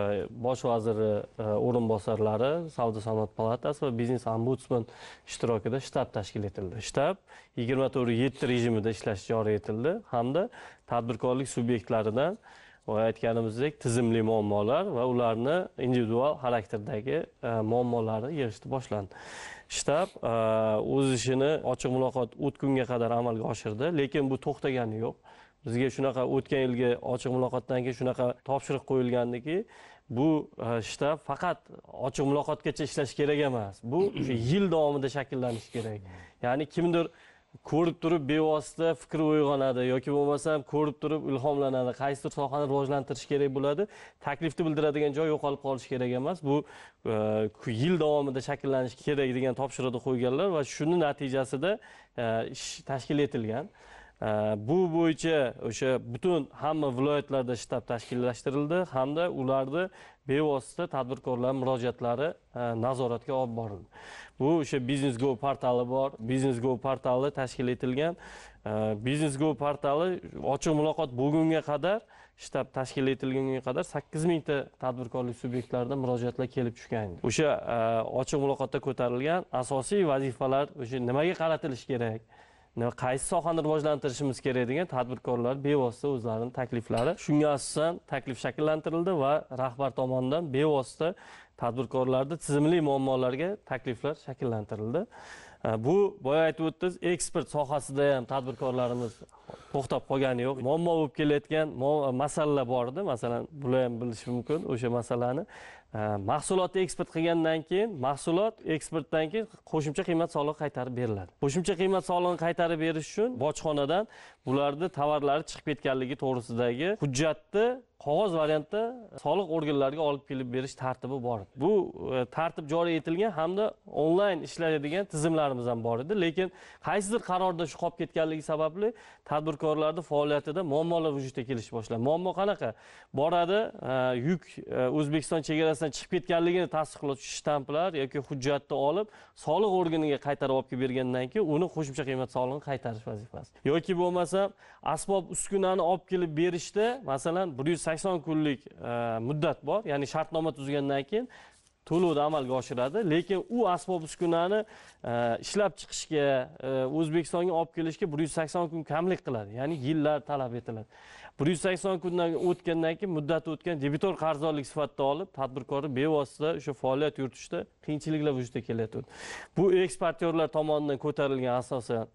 bosh vaziri e, o'rinbosarlari savdo sanoat palatasi va biznes ombudsman ishtirokida shtab tashkil etildi shtab yigirma to'rt yetti rejimida ishlash joriy etildi hamda tadbirkorlik subyektlaridan aytganimizdek tizimli muammolar va ularni individual xarakterdagi muammolarni yig'ishni boshlandi shtab e, o'z ishini ochiq muloqot o'tgunga qadar amalga oshirdi lekin bu to'xtagani yo'q bizga shunaqa o'tgan yilgi ochiq muloqotdan keyin shunaqa topshiriq qo'yilgandiki bu e, shtab faqat ochiq muloqotgacha ishlash kerak emas bu o'sha yil davomida shakllanishi kerak ya'ni kimdir ko'rib turib bevosita fikr uyg'onadi yoki bo'lmasam ko'rib turib ilhomlanadi qaysidir sohani rivojlantirish kerak bo'ladi taklifni bildiradigan joy yo'qolib qolishi kerak emas bu e, yil davomida shakllanishi kerak degan topshiriqni qo'yganlar va shuni natijasida e, ish tashkil etilgan e, bu bo'yicha o'sha butun hamma viloyatlarda shtab tashkillashtirildi hamda ularni bevosita tadbirkorlar murojaatlari e, nazoratga olib borildi bu o'sha biznes go portali bor biznes go portali tashkil etilgan e, biznes go portali ochiq muloqot bo'lgunga qadar shtab tashkil etilgunga qadar sakkiz mingta tadbirkorlik subyektlaridan murojaatlar kelib tushgan o'sha e, ochiq muloqotda ko'tarilgan asosiy vazifalar o'sha nimaga qaratilishi kerak qaysi sohani rivojlantirishimiz kerak degan tadbirkorlar bevosita o'zlarini takliflari shunga asosan taklif shakllantirildi va rahbar tomonidan bevosita tadbirkorlarni tizimli muammolarga takliflar shakllantirildi bu boya aytib o'tdingiz eksport sohasida ham tadbirkorlarimiz to'xtab qolgani yo'q muammo bo'lib kelayotgan masalalar bor edi masalan bular ham bilishi mumkin o'sha masalani mahsulotni eksport qilgandan keyin mahsulot eksportdan keyin qo'shimcha qiymat solig'i qaytarib beriladi qo'shimcha qiymat solig'ini qaytarib berish uchun bojxonadan bularni tovarlari chiqib ketganligi to'g'risidagi hujjatni qog'oz variantda soliq organlariga olib kelib berish tartibi bor bu e, tartib joriy etilgan hamda onlayn ishlaydigan tizimlarimiz ham bor edi lekin qaysidir qarorda shu qolib ketganligi sababli tadbirkorlarni faoliyatida muammolar vujudga kelish boshladi muammo qanaqa boradi e, yuk e, O'zbekiston chegarasi masalan chiqib ketganligini tasdiqlovchi shtamplar yoki hujjatni olib soliq organiga qaytarib olib kelib bergandan keyin uni qo'shimcha qiymat solig'ini qaytarish vazifasi yoki bo'lmasa asbob uskunani olib kelib berishda masalan bir yuz sakson kunlik e, muddat bor ya'ni shartnoma tuzgandan keyin to'lovni amalga oshiradi lekin u asbob uskunani e, ishlab chiqishga e, o'zbekistonga olib kelishga bir yuz sakson kun kamlik qiladi ya'ni yillar talab etiladi bir yuz sakson kundan o'tgandan keyin muddati o'tgan debitor qarzdorlik sifatida olib tadbirkorni bevosita o'sha faoliyat yuritishda qiyinchiliklar vujudga kelayotgandi bu eksportyorlar tomonidan ko'tarilgan asosan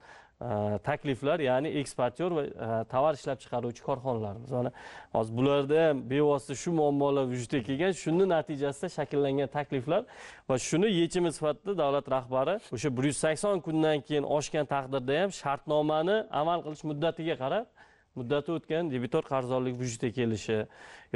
Э, takliflar ya'ni eksportyor va e, tovar ishlab chiqaruvchi korxonalarimiz mana hozir bularda ham bevosita shu muammolar vujudga kelgan shuni natijasida shakllangan takliflar va shuni yechimi sifatida davlat rahbari o'sha bir yuz sakson kundan keyin oshgan taqdirda ham shartnomani amal qilish muddatiga qarab muddati o'tgan debitor qarzdorlik vujudga kelishi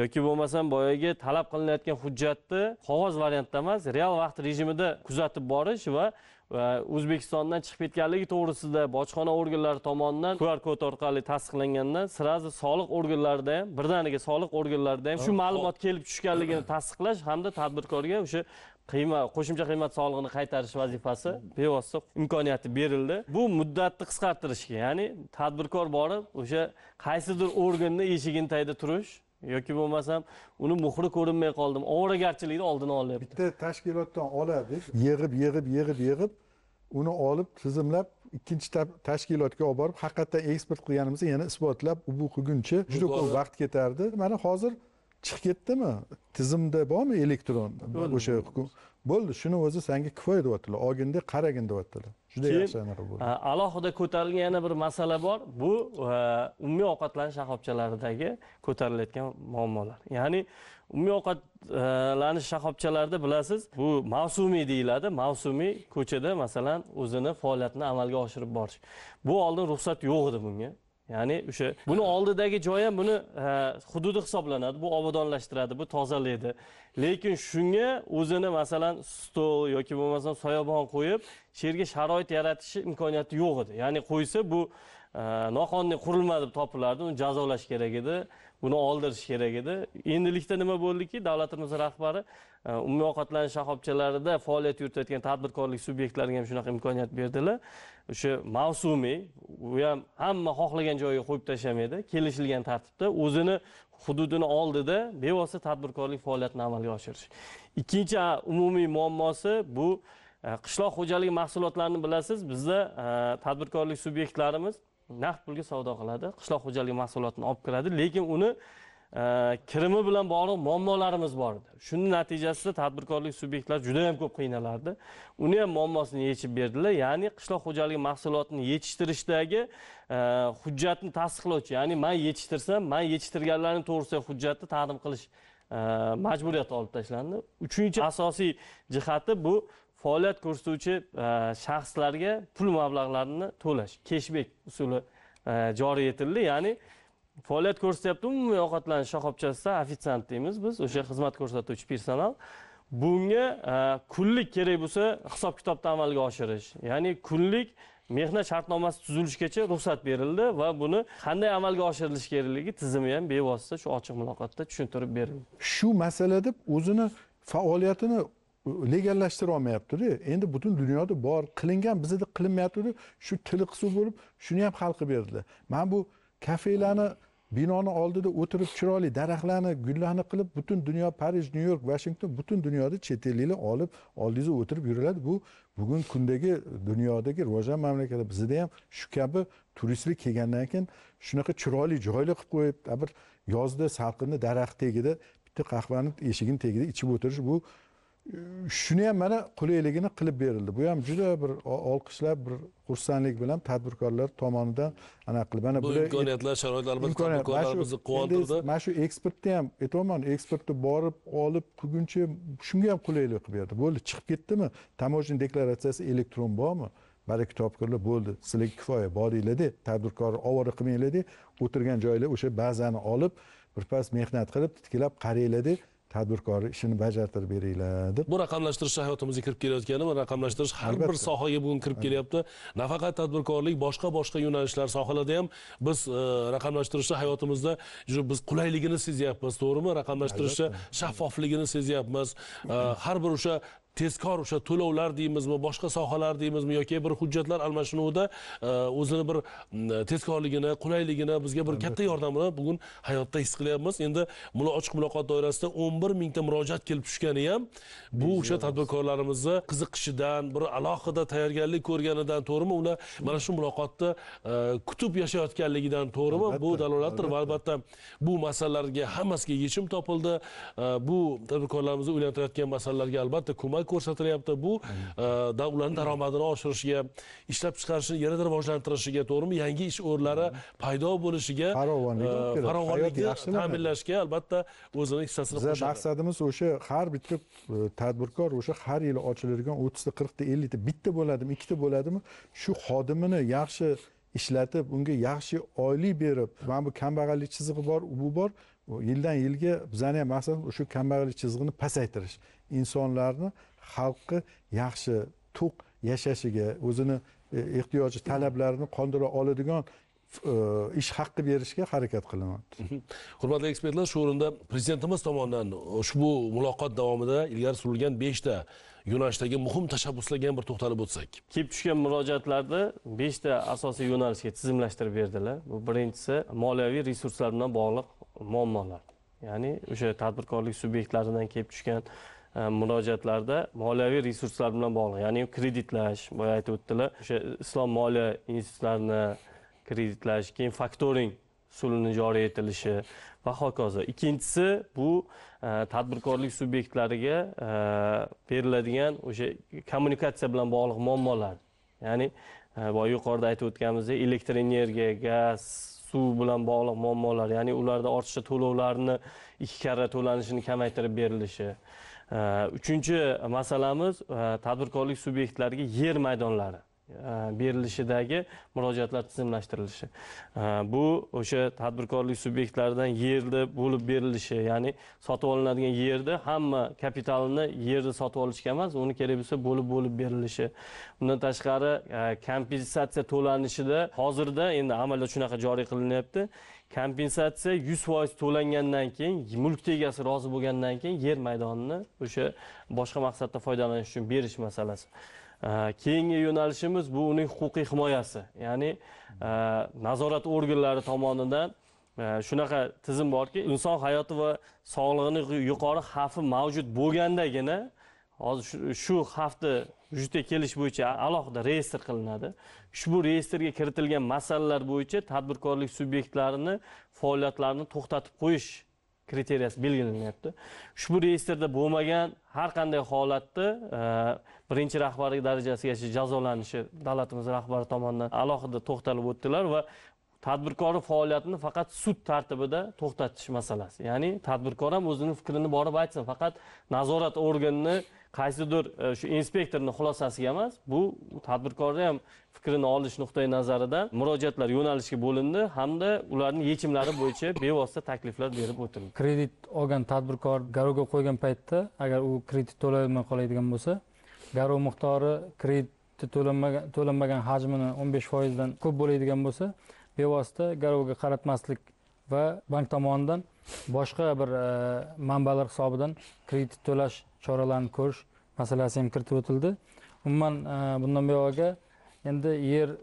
yoki bo'lmasam boyagi talab qilinayotgan hujjatni qog'oz variantda emas real vaqt rejimida kuzatib borish va va o'zbekistondan chiqib ketganligi to'g'risida bojxona organlari tomonidan qr kod orqali tasdiqlangandan сразу soliq organlarida ham birdaniga soliq organlarida ham shu ma'lumot kelib tushganligini tasdiqlash hamda tadbirkorga o'sha qiymat qo'shimcha qiymat solig'ini qaytarish vazifasi bevosita imkoniyati berildi bu muddatni qisqartirishga ya'ni tadbirkor borib o'sha qaysidir organni eshigini tagida turish yoki bo'lmasam uni muhri ko'rinmay qoldim ovoragarchilikni oldini olyapti bitta tashkilotdan oladik yig'ib yig'ib yig'ib yig'ib uni olib tizimlab ikkinchi tashkilotga olib borib haqiqatdan eksport qilganimizni yana isbotlab bu qilguncha juda ko'p vaqt ketardi mana hozir chiqib ketdimi tizimda bormi elektron o'sha bo'ldi shuni o'zi sanga kifoya deyaptilar olgindek qaragin deyaptilar juda yaxshi anaqa alohida ko'tarilgan yana bir masala bor bu e, umumiy ovqatlanish shoxobchalaridagi ko'tarilayotgan muammolar ya'ni umumiy ovqatlanish shoxobchalarida bilasiz bu mavsumiy deyiladi mavsumiy ko'chada masalan o'zini faoliyatini amalga oshirib borish bu oldin ruxsat yo'q edi bunga ya'ni o'sha buni oldidagi joyi ham buni e, hududi hisoblanadi bu obodonlashtiradi bu tozalaydi lekin shunga o'zini masalan stol yoki bo'lmasam soyabon qo'yib shu yerga sharoit yaratish imkoniyati yo'q edi ya'ni qo'ysa bu e, noqonuniy qurilma deb topilardi uni jazolash kerak edi buni oldirish kerak edi endilikda nima bo'ldiki davlatimiz rahbari e, umumiy ovqatlanish shoxobchalarida faoliyat yuritayotgan tadbirkorlik subyektlariga ham shunaqa imkoniyat berdilar o'sha mavsumiy u ham hamma xohlagan joyga qo'yib tashlamaydi kelishilgan tartibda o'zini hududini oldida bevosita tadbirkorlik faoliyatini amalga oshirish ikkinchi umumiy muammosi bu e, qishloq xo'jaligi mahsulotlarini bilasiz bizda e, tadbirkorlik subyektlarimiz naqd pulga savdo qiladi qishloq xo'jaligi mahsulotini olib kiradi lekin uni e, kirimi bilan bog'liq muammolarimiz bor edi shuni natijasida tadbirkorlik subyektlari juda yam ko'p qiynalardi uni ham muammosini yechib berdilar ya'ni qishloq xo'jaligi mahsulotini yetishtirishdagi e, hujjatni tasdiqlovchi ya'ni man yetishtirsam man yetishtirganlarni to'g'risidagi hujjatni taqdim qilish e, majburiyati olib tashlandi uchinchi asosiy jihati bu faoliyat ko'rsatuvchi e, shaxslarga pul mablag'larini to'lash keshbek usuli e, joriy etildi ya'ni faoliyat ko'rsatyapti umumiy ovqatlanish shoxobchasida ofitsiant deymiz biz o'sha xizmat ko'rsatuvchi personal bunga e, kunlik kerak bo'lsa hisob kitobni amalga oshirish ya'ni kunlik mehnat shartnomasi tuzilishgacha ruxsat berildi va buni qanday amalga oshirilishi kerakligi tizimi ham bevosita shu ochiq muloqotda tushuntirib berildi shu masalada o'zini faoliyatini legallashtira olmayaptida endi butun dunyoda bor qilingan bizada qilinmayaptida shu tili qisib bo'lib shuni ham hal qilib berdilar mana bu kafelarni binoni oldida o'tirib chiroyli daraxtlarni gullarni qilib butun dunyo parij nyu york vashington butun dunyoda chet elliklar olib oldingizda o'tirib yuriladi bu bugungi kundagi dunyodagi rivojlangan mamlakatlar bizda ham shu kabi turistlar kelgandan keyin shunaqa chiroyli joylar qilib qo'yib bir yozda salqinda daraxt tagida bitta qahvani eshigini tagida ichib o'tirish bu shuni ham mana qulayligini qilib berildi bu ham juda bir olqishlab bir xursandlik bilan tadbirkorlar tomonidan anaqa qilib mana bu imkoniyatlar sharoitlar tadbirkorlarimizni quvontirdi mana shu eksportni ham aytyapman eksportni borib olib qilguncha shunga ham qulaylik qilib berdi bo'ldi chiqib ketdimi таможня deklaratsiyasi elektron bormi baraka topkirlar bo'ldi sizlarga kifoya boringlarda tadbirkorni ovora qilmanglarda o'tirgan joylar o'sha bazani olib birpas mehnat qilib titkilab qaranglarda tadbirkor ishini bajartirib beringlar deb bu raqamlashtirish hayotimizga kirib kelayotgani va raqamlashtirish har bir sohaga bugun kirib kelyapti nafaqat tadbirkorlik boshqa boshqa yo'nalishlar sohalarda ham biz e, raqamlashtirishni hayotimizda juda biz qulayligini sezyapmiz to'g'rimi raqamlashtirishni shaffofligini sezyapmiz e, har bir o'sha tezkor o'sha to'lovlar deymizmi boshqa sohalar deymizmi yoki bir hujjatlar almashinuvida e, o'zini bir tezkorligini qulayligini bizga bir katta yordamini bugun hayotda his qilyapmiz endi ochiq muloqot doirasida o'n bir mingta murojaat kelib tushgani ham bu o'sha tadbirkorlarimizni qiziqishidan bir alohida tayyorgarlik ko'rganidan to'g'rimi ular mana shu muloqotni e, kutib yashayotganligidan to'g'rimi bu dalolatdir va albatta bu masalalarga hammasiga yechim topildi e, bu tadbirkorlarimizni o'ylantirayotgan masalalarga albatta ko'mak nimaga ko'rsatilyapti bu e, ularni daromadini oshirishga ishlab chiqarishni yanada rivojlantirishiga to'g'rimi yangi ish o'rinlari paydo bo'lishiga e, farovonlik e, farovonlikni ta'minlashga albatta o'zini hissasini qo'shadi maqsadimiz o'sha har bitta tadbirkor o'sha har yili ochiladigan o'ttizta qirqta ellikta bitta bo'ladimi ikkita bo'ladimi shu xodimini yaxshi ishlatib unga yaxshi oylik berib mana bu kambag'allik chizig'i bor bu bor yildan yilga bizani ham maqsadimiz o'sha kambag'allik chizig'ini pasaytirish insonlarni xalqni yaxshi to'q yashashiga o'zini e, ehtiyoji talablarini qondira oladigan e, ish haqqi berishga harakat qilinyapti hurmatli ekspertlar shu o'rinda prezidentimiz tomonidan ushbu muloqot davomida ilgari surilgan beshta yo'nalishdagi muhim tashabbuslarga ham bir to'xtalib o'tsak kelib tushgan murojaatlarni beshta asosiy yo'nalishga tizimlashtirib berdilar bu birinchisi moliyaviy resurslar bilan bog'liq muammolar ya'ni o'sha tadbirkorlik subyektlaridan kelib tushgan E, murojaatlarda moliyaviy resurslar bilan bog'liq ya'ni kreditlash boya aytib o'tdilar o'sha islom moliya institutlarini kreditlash keyin faktoring usulini joriy etilishi va hokazo ikkinchisi bu e, tadbirkorlik subyektlariga e, beriladigan o'sha kommunikatsiya bilan bog'liq muammolar ya'ni boya yuqorida aytib o'tganimizdek elektr energiya gaz suv bilan bog'liq muammolar ya'ni ularda ortiqcha to'lovlarni ikki karra to'lanishini kamaytirib berilishi uchinchi masalamiz e, tadbirkorlik subyektlariga yer maydonlari e, berilishidagi murojaatlar tizimlashtirilishi e, bu o'sha tadbirkorlik subyektlaridan yerni bo'lib berilishi ya'ni sotib olinadigan yerni hamma kapitalini yerni sotib olishga emas uni kerak bo'lsa bo'lib bo'lib berilishi bundan tashqari kompensatsiya to'lanishida hozirda endi amalda shunaqa joriy qilinyapti kompensatsiya yuz foiz to'langandan keyin mulk egasi rozi bo'lgandan keyin yer maydonini o'sha boshqa maqsadda foydalanish uchun berish masalasi keyingi yo'nalishimiz bu uning huquqiy himoyasi ya'ni e, nazorat organlari tomonidan e, shunaqa tizim borki inson hayoti va sog'lig'ini yuqori xavfi mavjud bo'lgandagina hozir shu hafta vujudga kelish bo'yicha alohida reyestr qilinadi ushbu reyestrga kiritilgan masalalar bo'yicha tadbirkorlik subyektlarini faoliyatlarini to'xtatib qo'yish kriteriyasi belgilanyapti ushbu reyestrda bo'lmagan har qanday holatda e, birinchi rahbarlik darajasigacha jazolanishi davlatimiz rahbari tomonidan alohida to'xtalib o'tdilar va tadbirkorni faoliyatini faqat sud tartibida to'xtatish masalasi ya'ni tadbirkor ham o'zini fikrini borib aytsin faqat nazorat organini qaysidir e, shu inspektorni xulosasiga emas bu tadbirkorni ham fikrini olish nuqtai nazaridan murojaatlar yo'nalishga bo'lindi hamda ularni yechimlari bo'yicha <coughs> bevosita takliflar berib o'tildi kredit olgan tadbirkor garovga qo'ygan paytda agar u kredit to'layolmay qoladigan bo'lsa garov miqdori kreditni to'lanmagan to'lanmagan hajmini o'n besh foizdan ko'p bo'ladigan bo'lsa bevosita garovga qaratmaslik va bank tomonidan boshqa bir e, manbalar hisobidan kredit to'lash choralarni ko'rish masalasi ham kiritib o'tildi umuman e, bundan buyog'iga endi yer e,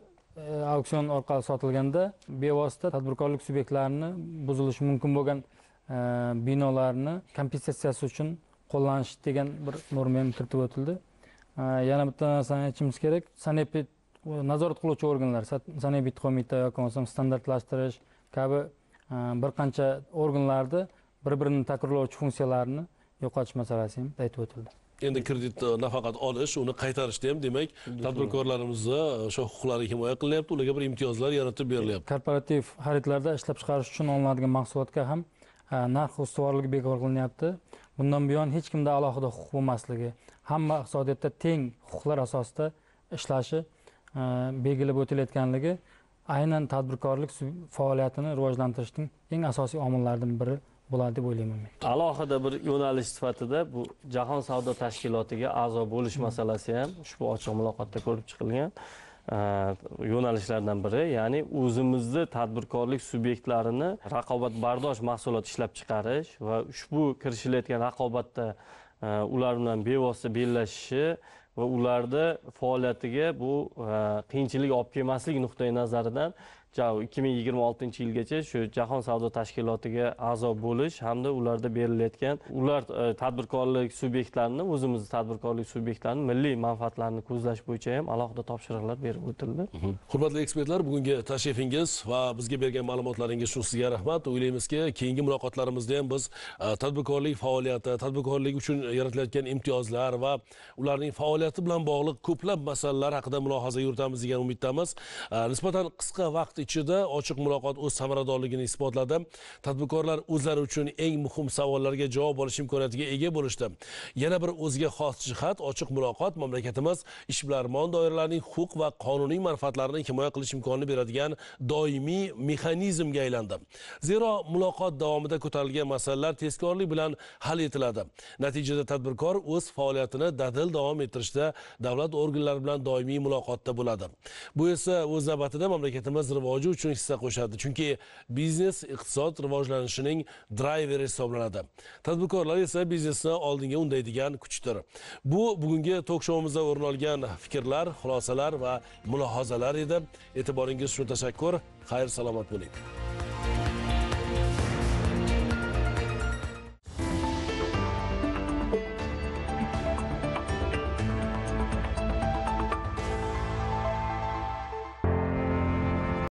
auksion orqali sotilganda bevosita tadbirkorlik subyektlarini buzilishi mumkin bo'lgan e, binolarni kompensatsiyasi uchun qo'llanish degan bir norma ham kiritib o'tildi yana bitta narsani aytishimiz kerak sanepid nazorat qiluvchi organlar sanepid qo'mita yoki bo'lmasam standartlashtirish kabi bir qancha organlarni bir birini takrorlovchi funksiyalarini yo'qotish masalasi ham aytib o'tildi endi kreditni nafaqat olish uni qaytarishda ham demak tadbirkorlarimizni o'sha uh, huquqlari himoya qilinyapti ularga bir imtiyozlar yaratib berilyapti e, korporativ xaridlarda ishlab chiqarish uchun olinadigan mahsulotga ham uh, narx ustuvorligi bekor qilinyapti bundan buyon hech kimda alohida huquq bo'lmasligi hamma iqtisodiyotda teng huquqlar asosida ishlashi uh, belgilab o'tilayotganligi aynan tadbirkorlik faoliyatini rivojlantirishning eng asosiy omillaridan biri bo'ladi deb o'ylayman men alohida bir yo'nalish sifatida bu jahon savdo tashkilotiga a'zo bo'lish masalasi ham ushbu ochiq muloqotda ko'rib chiqilgan e, yo'nalishlardan biri ya'ni o'zimizni tadbirkorlik subyektlarini raqobatbardosh mahsulot ishlab chiqarish va ushbu kirishilayotgan raqobatda e, ular bilan bevosita bellashishi va ularda faoliyatiga bu e, qiyinchilik olib kelmaslik nuqtai nazaridan ikki ming yigirma oltinchi yilgacha shu jahon savdo tashkilotiga a'zo bo'lish hamda ularda berilayotgan ular e, tadbirkorlik subyektlarini o'zimizni tadbirkorlik subyektlarini milliy manfaatlarini ko'zlash bo'yicha ham alohida topshiriqlar berib o'tildi mhm. hurmatli ekspertlar bugungi tashrifingiz va bizga bergan ma'lumotlaringiz uchun sizga rahmat o'ylaymizki keyingi muloqotlarimizda ham biz e, tadbirkorlik faoliyati tadbirkorlik uchun yaratilayotgan imtiyozlar va ularning faoliyati bilan bog'liq ko'plab masalalar haqida mulohaza yuritamiz degan umiddamiz e, nisbatan qisqa vaqt ichida ochiq muloqot o'z samaradorligini isbotladi tadbirkorlar o'zlari uchun eng muhim savollarga javob olish imkoniyatiga ega bo'lishdi yana bir o'ziga xos jihat ochiq muloqot mamlakatimiz ishbilarmon doiralarining huquq va qonuniy manfaatlarini himoya qilish imkonini beradigan doimiy mexanizmga aylandi zero muloqot davomida ko'tarilgan masalalar tezkorlik bilan hal etiladi natijada tadbirkor o'z faoliyatini dadil davom ettirishda davlat organlari bilan doimiy muloqotda bo'ladi bu esa o'z navbatida mamlakatimiz rivoji rivoji uchun hissa qo'shadi chunki biznes iqtisod rivojlanishining drayveri hisoblanadi tadbirkorlar esa biznesni oldinga undaydigan kuchdir bu bugungi tok shouimizda o'rin olgan fikrlar xulosalar va mulohazalar edi e'tiboringiz uchun tashakkur xayr salomat bo'ling